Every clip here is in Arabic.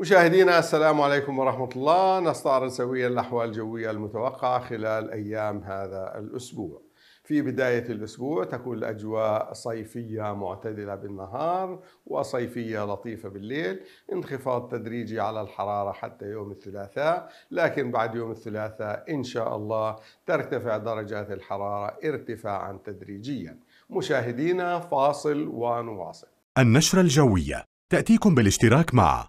مشاهدينا السلام عليكم ورحمة الله نستعرض سويا الأحوال الجوية المتوقعة خلال أيام هذا الأسبوع في بداية الأسبوع تكون الأجواء صيفية معتدلة بالنهار وصيفية لطيفة بالليل انخفاض تدريجي على الحرارة حتى يوم الثلاثاء لكن بعد يوم الثلاثاء إن شاء الله ترتفع درجات الحرارة ارتفاعا تدريجيا مشاهدينا فاصل ونواصل النشرة الجوية تأتيكم بالاشتراك مع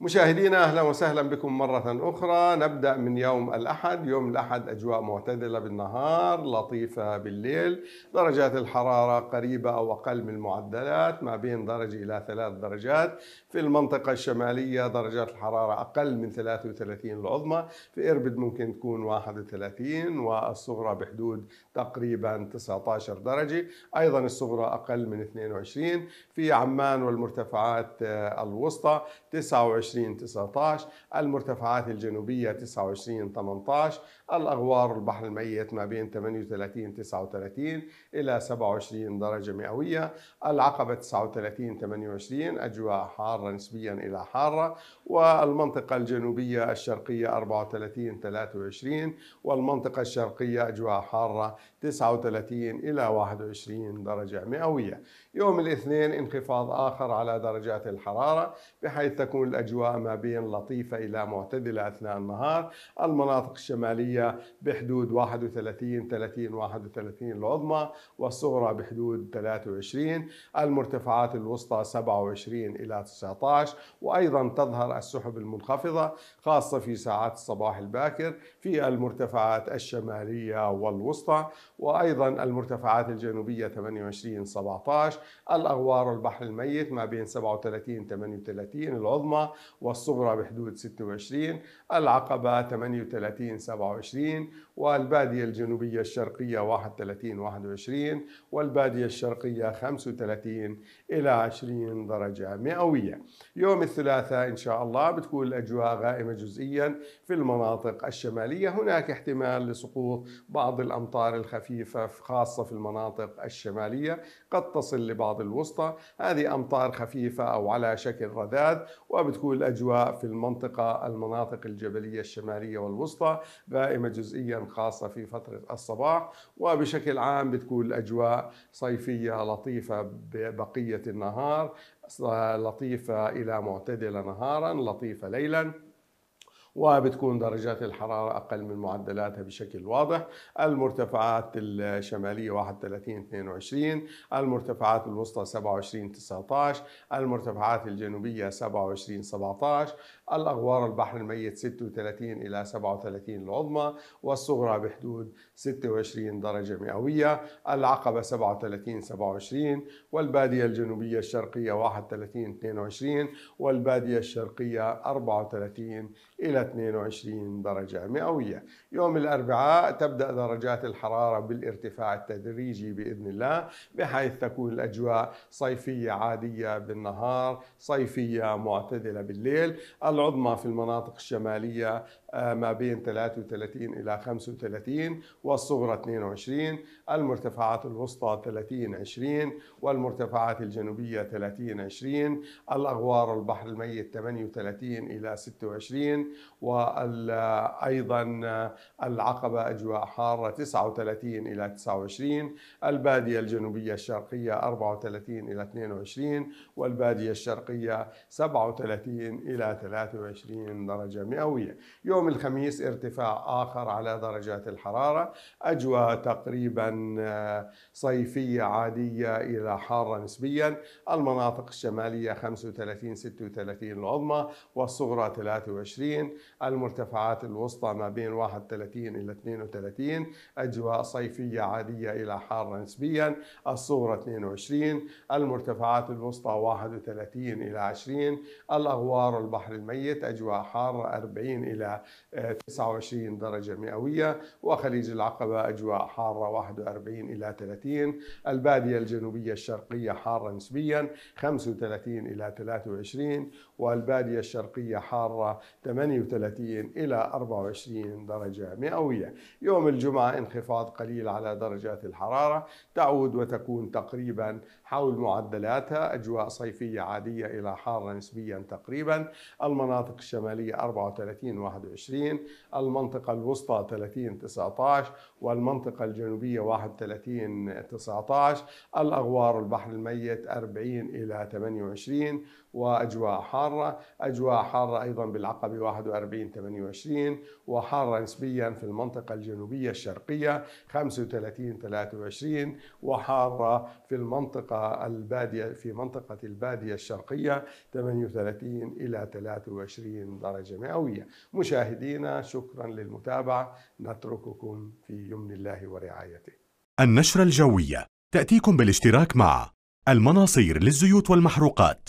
مشاهدينا اهلا وسهلا بكم مرة أخرى نبدأ من يوم الأحد، يوم الأحد أجواء معتدلة بالنهار، لطيفة بالليل، درجات الحرارة قريبة أو أقل من المعدلات ما بين درجة إلى ثلاث درجات، في المنطقة الشمالية درجات الحرارة أقل من 33 العظمى، في إربد ممكن تكون 31 والصغرى بحدود تقريبا 19 درجة، أيضا الصغرى أقل من 22، في عمان والمرتفعات آه، الوسطى 29 29 19 المرتفعات الجنوبية 29 18 الأغوار البحر الميت ما بين 38 39 إلى 27 درجة مئوية العقبة 39 28 أجواء حارة نسبيا إلى حارة والمنطقة الجنوبية الشرقية 34 23 والمنطقة الشرقية أجواء حارة 39 إلى 21 درجة مئوية يوم الاثنين انخفاض آخر على درجات الحرارة بحيث تكون الأجواء الأجواء ما بين لطيفة إلى معتدلة أثناء النهار المناطق الشمالية بحدود 31 30 31 العظمى والصغرى بحدود 23 المرتفعات الوسطى 27 إلى 19 وأيضا تظهر السحب المنخفضة خاصة في ساعات الصباح الباكر في المرتفعات الشمالية والوسطى وأيضا المرتفعات الجنوبية 28 17 الأغوار والبحر الميت ما بين 37 38 العظمى والصغرى بحدود 26 العقبة 38 27 والبادية الجنوبية الشرقية 31 21 والبادية الشرقية 35 إلى 20 درجة مئوية يوم الثلاثاء إن شاء الله بتكون الأجواء غائمة جزئيا في المناطق الشمالية هناك احتمال لسقوط بعض الأمطار الخفيفة خاصة في المناطق الشمالية قد تصل لبعض الوسطى هذه أمطار خفيفة أو على شكل رذاذ وبتكون الأجواء في المنطقة المناطق الجبلية الشمالية والوسطى غائمة جزئيا خاصة في فترة الصباح وبشكل عام بتكون الأجواء صيفية لطيفة بقية النهار لطيفة إلى معتدلة نهارا لطيفة ليلا وبتكون درجات الحرارة أقل من معدلاتها بشكل واضح المرتفعات الشمالية 31 22 المرتفعات الوسطى 27 19 المرتفعات الجنوبية 27 17 الأغوار البحر الميت 36 إلى 37 العظمى والصغرى بحدود 26 درجة مئوية العقبة 37 27 والبادية الجنوبية الشرقية 31 22 والبادية الشرقية 34 إلى 22 درجة مئوية يوم الأربعاء تبدأ درجات الحرارة بالارتفاع التدريجي بإذن الله بحيث تكون الأجواء صيفية عادية بالنهار صيفية معتدلة بالليل العظمى في المناطق الشمالية آه، ما بين 33 إلى 35 والصغرى 22 المرتفعات الوسطى 30 20 والمرتفعات الجنوبية 30 20 الأغوار البحر الميت 38 إلى 26 وأيضا العقبة أجواء حارة 39 إلى 29 البادية الجنوبية الشرقية 34 إلى 22 والبادية الشرقية 37 إلى 23 درجة مئوية يوم الخميس ارتفاع آخر على درجات الحرارة أجواء تقريبا صيفية عادية إلى حارة نسبيا المناطق الشمالية 35 36 العظمى والصغرى 23 المرتفعات الوسطى ما بين 31 إلى 32 أجواء صيفية عادية إلى حارة نسبيا الصغرى 22 المرتفعات الوسطى 31 إلى 20 الأغوار البحر الميت أجواء حارة 40 إلى 29 درجة مئوية وخليج العقبة أجواء حارة 41 إلى 30 البادية الجنوبية الشرقية حارة نسبيا 35 إلى 23 والبادية الشرقية حارة 38 32 إلى 24 درجة مئوية يوم الجمعة انخفاض قليل على درجات الحرارة تعود وتكون تقريبا حول معدلاتها أجواء صيفية عادية إلى حارة نسبيا تقريبا المناطق الشمالية 34 21 المنطقة الوسطى 30 19 والمنطقة الجنوبية 31 19 الأغوار البحر الميت 40 إلى 28 وأجواء حارة أجواء حارة أيضا بالعقبة 41 40 28 وحارة نسبيا في المنطقة الجنوبية الشرقية 35 23 وحارة في المنطقة البادية في منطقة البادية الشرقية 38 إلى 23 درجة مئوية مشاهدينا شكرا للمتابعة نترككم في يمن الله ورعايته النشرة الجوية تأتيكم بالاشتراك مع المناصير للزيوت والمحروقات